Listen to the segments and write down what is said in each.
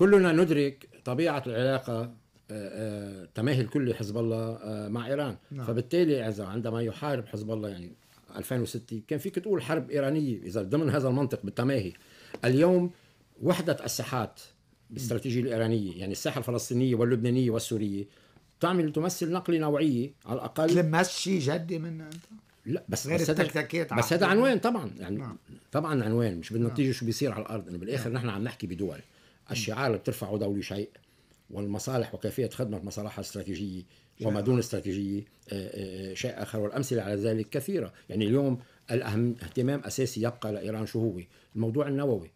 كلنا ندرك طبيعه العلاقه آه، آه، تماهي الكل حزب الله آه، مع ايران نعم. فبالتالي اذا عندما يحارب حزب الله يعني 2006 كان فيك تقول حرب ايرانيه اذا ضمن هذا المنطق بالتماهي اليوم وحده الساحات الاستراتيجية الايرانيه يعني الساحه الفلسطينيه واللبنانيه والسوريه تعمل تمثل نقله نوعيه على الاقل تمشي شيء جدي منها انت لا بس غير التكتكات بس هذا عنوان طبعا يعني نعم. طبعا عنوان مش بالنتيجه نعم. شو بيصير على الارض انه يعني بالاخر نعم. نحن عم نحكي بدول الشعار اللي بترفعه دولة شيء والمصالح وكيفية خدمة مصالحها الاستراتيجية وما دون استراتيجية آه، آه، آه، شيء آخر والأمثلة على ذلك كثيرة يعني اليوم الأهم اهتمام أساسي يبقى لإيران شو هو الموضوع النووي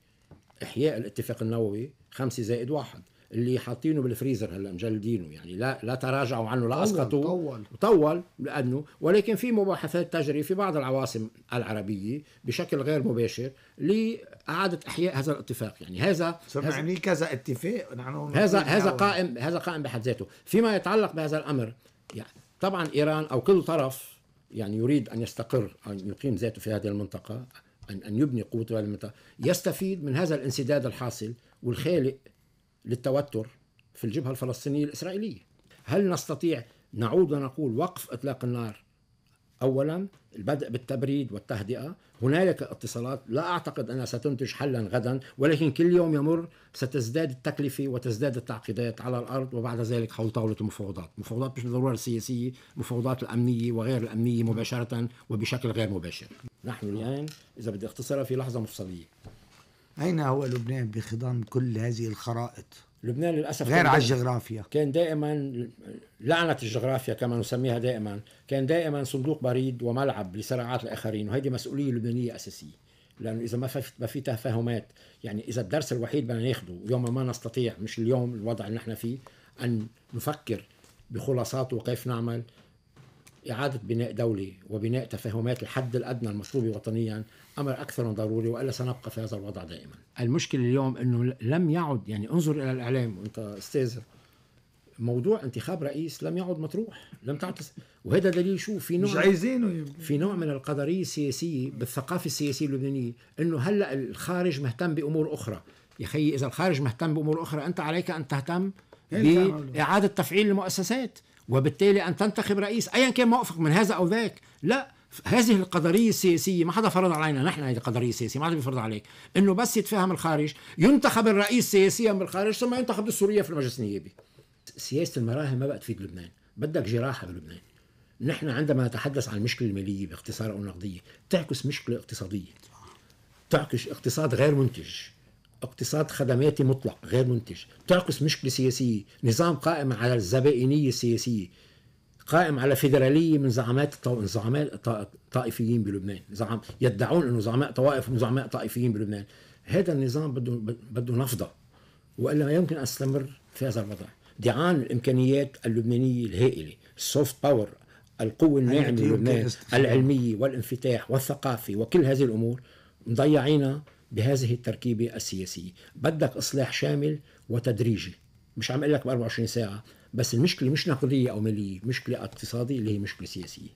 إحياء الاتفاق النووي خمسة زائد واحد اللي حاطينه بالفريزر هلا مجلدينه يعني لا لا تراجعوا عنه لا اسقطوا طول طول لانه ولكن في مباحثات تجري في بعض العواصم العربيه بشكل غير مباشر لاعاده احياء هذا الاتفاق يعني هذا صرنا كذا اتفاق نحن هذا هذا نعم. قائم هذا قائم بحد ذاته فيما يتعلق بهذا الامر يعني طبعا ايران او كل طرف يعني يريد ان يستقر ان يقيم ذاته في هذه المنطقه ان ان يبني قوته في هذه المنطقه يستفيد من هذا الانسداد الحاصل والخالق للتوتر في الجبهة الفلسطينية الإسرائيلية هل نستطيع نعود ونقول وقف إطلاق النار أولا البدء بالتبريد والتهدئة هنالك اتصالات لا أعتقد أنها ستنتج حلا غدا ولكن كل يوم يمر ستزداد التكلفة وتزداد التعقيدات على الأرض وبعد ذلك حول طاولة المفاوضات مفاوضات مش بالضرورة السياسية مفاوضات الأمنية وغير الأمنية مباشرة وبشكل غير مباشر نحن الآن إذا بدي أختصرها في لحظة مفصلية أين هو لبنان بخضم كل هذه الخرائط؟ لبنان للأسف غير على الجغرافيا كان دائما لعنة الجغرافيا كما نسميها دائما كان دائما صندوق بريد وملعب لصراعات الآخرين وهذه مسؤولية لبنانية أساسية لانه اذا ما في ما في تفاهمات يعني اذا الدرس الوحيد بدنا ناخذه يوما ما نستطيع مش اليوم الوضع اللي نحن فيه ان نفكر بخلاصاته وكيف نعمل إعادة بناء دوله وبناء تفاهمات الحد الأدنى المشروب وطنيا أمر أكثر من ضروري وإلا سنبقى في هذا الوضع دائما المشكلة اليوم أنه لم يعد يعني انظر إلى الإعلام وأنت أستاذ موضوع انتخاب رئيس لم يعد مطروح لم تعد وهذا دليل شو في نوع مش عايزينه في نوع من القدريه السياسيه بالثقافه السياسيه اللبنانيه انه هلا الخارج مهتم بامور اخرى يا اخي اذا الخارج مهتم بامور اخرى انت عليك ان تهتم إيه باعاده تفعيل المؤسسات وبالتالي أن تنتخب رئيس أيا كان موقفك من هذا أو ذاك لا هذه القدريه السياسيه ما حدا فرض علينا نحن هذه القدريه السياسيه ما حدا بيفرض عليك انه بس يتفاهم الخارج ينتخب الرئيس سياسيا بالخارج ثم ينتخب السوريه في المجلس النيابي سياسه المراهن ما بقى تفيد لبنان بدك جراحه بلبنان نحن عندما نتحدث عن المشكله الماليه باختصار او النقديه تعكس مشكله اقتصاديه تعكس اقتصاد غير منتج اقتصاد خدماتي مطلق غير منتج تعكس مشكلة سياسية نظام قائم على الزبائنية السياسية قائم على فيدرالية من زعامات الطو... زعماء الطائفيين بلبنان زعم يدعون أنه زعماء طوائف وزعماء طائفيين بلبنان هذا النظام بده بده نفضة وإلا ما يمكن أن استمر في هذا الوضع دعان الإمكانيات اللبنانية الهائلة السوفت باور القوة الناعمة للبنان العلمية والانفتاح والثقافي وكل هذه الأمور مضيعينها بهذه التركيبة السياسية بدك إصلاح شامل وتدريجي مش عم اقول لك ب 24 ساعة بس المشكلة مش نقدية أو مالية مشكلة اقتصادية اللي هي مشكلة سياسية